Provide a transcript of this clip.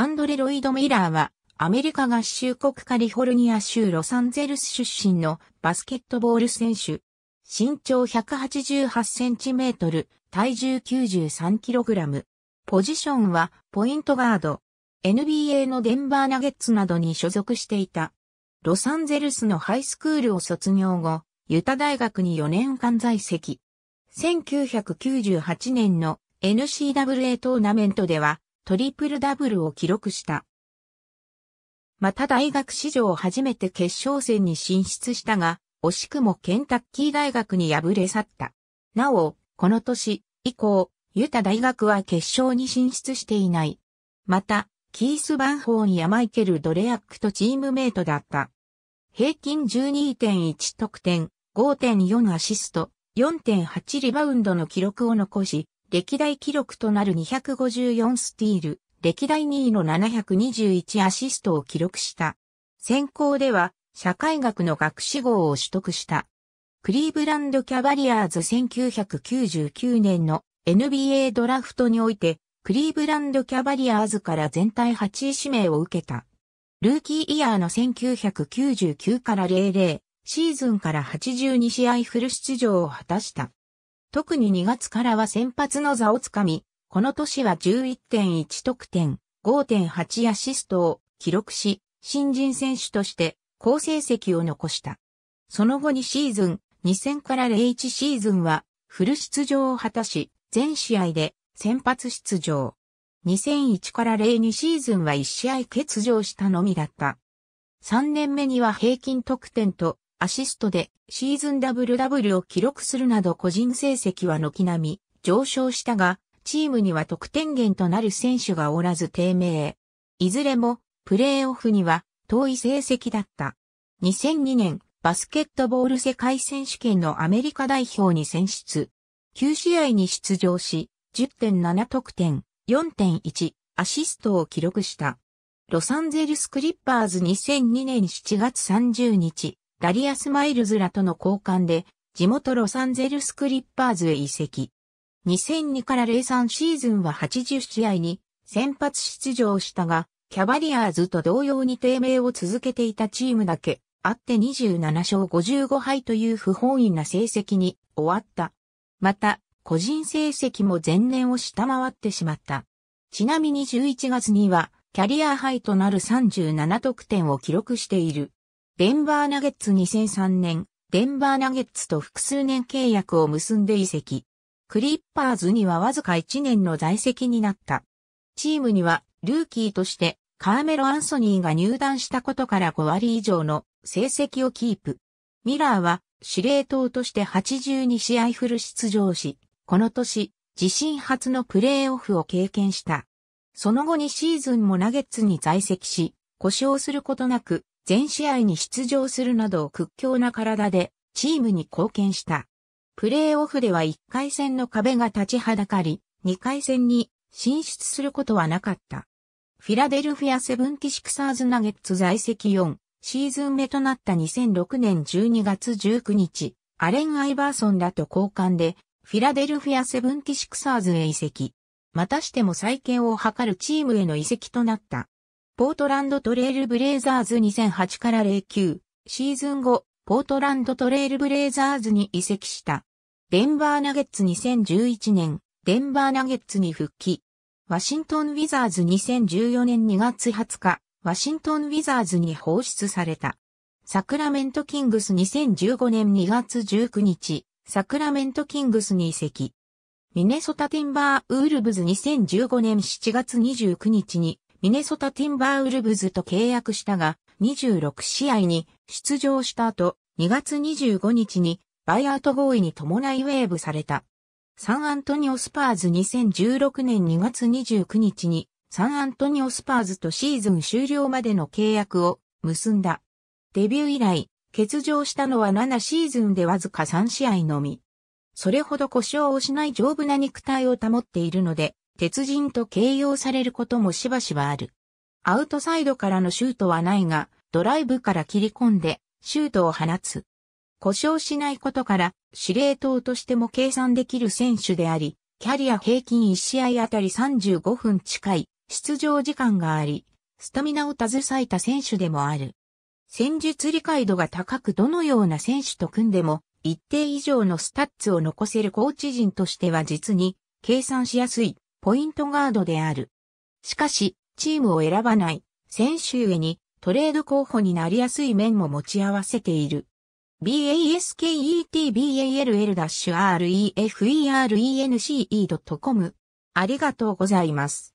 アンドレ・ロイド・ミラーは、アメリカ合衆国カリフォルニア州ロサンゼルス出身のバスケットボール選手。身長188センチメートル、体重93キログラム。ポジションはポイントガード。NBA のデンバーナゲッツなどに所属していた。ロサンゼルスのハイスクールを卒業後、ユタ大学に4年間在籍。1998年の n c w a トーナメントではトリプルダブルを記録した。また大学史上初めて決勝戦に進出したが、惜しくもケンタッキー大学に敗れ去った。なお、この年以降、ユタ大学は決勝に進出していない。また、キース・バンホーンやマイケル・ドレアックとチームメイトだった。平均12.1得点、5.4アシスト、4.8リバウンドの記録を残し、歴代記録となる254スティール、歴代2位の721アシストを記録した。選考では、社会学の学士号を取得した。クリーブランドキャバリアーズ1999年の NBA ドラフトにおいて、クリーブランドキャバリアーズから全体8位指名を受けた。ルーキーイヤーの1999から00シーズンから82試合フル出場を果たした。特に2月からは先発の座をつかみ、この年は11.1得点、5.8アシストを記録し、新人選手として好成績を残した。その後2シーズン、2000から01シーズンはフル出場を果たし、全試合で先発出場。2001から02シーズンは1試合欠場したのみだった。3年目には平均得点とアシストでシーズン WW を記録するなど個人成績は軒並み上昇したが、チームには得点源となる選手がおらず低迷。いずれもプレーオフには遠い成績だった。2002年バスケットボール世界選手権のアメリカ代表に選出。9試合に出場し、10.7得点、4.1アシストを記録した。ロサンゼルスクリッパーズ2002年7月30日、ダリアス・マイルズらとの交換で、地元ロサンゼルス・クリッパーズへ移籍。2002から03シーズンは80試合に先発出場したが、キャバリアーズと同様に低迷を続けていたチームだけ、あって27勝55敗という不本意な成績に終わった。また、個人成績も前年を下回ってしまった。ちなみに11月には、キャリアハイとなる37得点を記録している。デンバーナゲッツ2003年、デンバーナゲッツと複数年契約を結んで移籍。クリッパーズにはわずか1年の在籍になった。チームにはルーキーとしてカーメロ・アンソニーが入団したことから5割以上の成績をキープ。ミラーは司令塔として82試合フル出場し、この年、自身初のプレーオフを経験した。その後2シーズンもナゲッツに在籍し、故障することなく全試合に出場するなど屈強な体でチームに貢献した。プレーオフでは1回戦の壁が立ちはだかり、2回戦に進出することはなかった。フィラデルフィアセブンティシクサーズナゲッツ在籍4、シーズン目となった2006年12月19日、アレン・アイバーソンらと交換で、フィラデルフィアセブンティシクサーズへ移籍。またしても再建を図るチームへの移籍となった。ポートランドトレールブレイザーズ2008から09シーズン後、ポートランドトレールブレイザーズに移籍した。デンバーナゲッツ2011年、デンバーナゲッツに復帰。ワシントンウィザーズ2014年2月20日、ワシントンウィザーズに放出された。サクラメントキングス2015年2月19日、サクラメントキングスに移籍。ミネソタティンバーウールブズ2015年7月29日にミネソタ・ティンバーウルブズと契約したが、26試合に出場した後、2月25日にバイアート合意に伴いウェーブされた。サンアントニオスパーズ2016年2月29日にサンアントニオスパーズとシーズン終了までの契約を結んだ。デビュー以来、欠場したのは7シーズンでわずか3試合のみ。それほど故障をしない丈夫な肉体を保っているので、鉄人と形容されることもしばしばある。アウトサイドからのシュートはないが、ドライブから切り込んで、シュートを放つ。故障しないことから、司令塔としても計算できる選手であり、キャリア平均1試合あたり35分近い出場時間があり、スタミナを携えた選手でもある。戦術理解度が高くどのような選手と組んでも、一定以上のスタッツを残せるコーチ陣としては実に、計算しやすいポイントガードである。しかし、チームを選ばない、選手ゆえにトレード候補になりやすい面も持ち合わせている。basketball-refernce.com e ありがとうございます。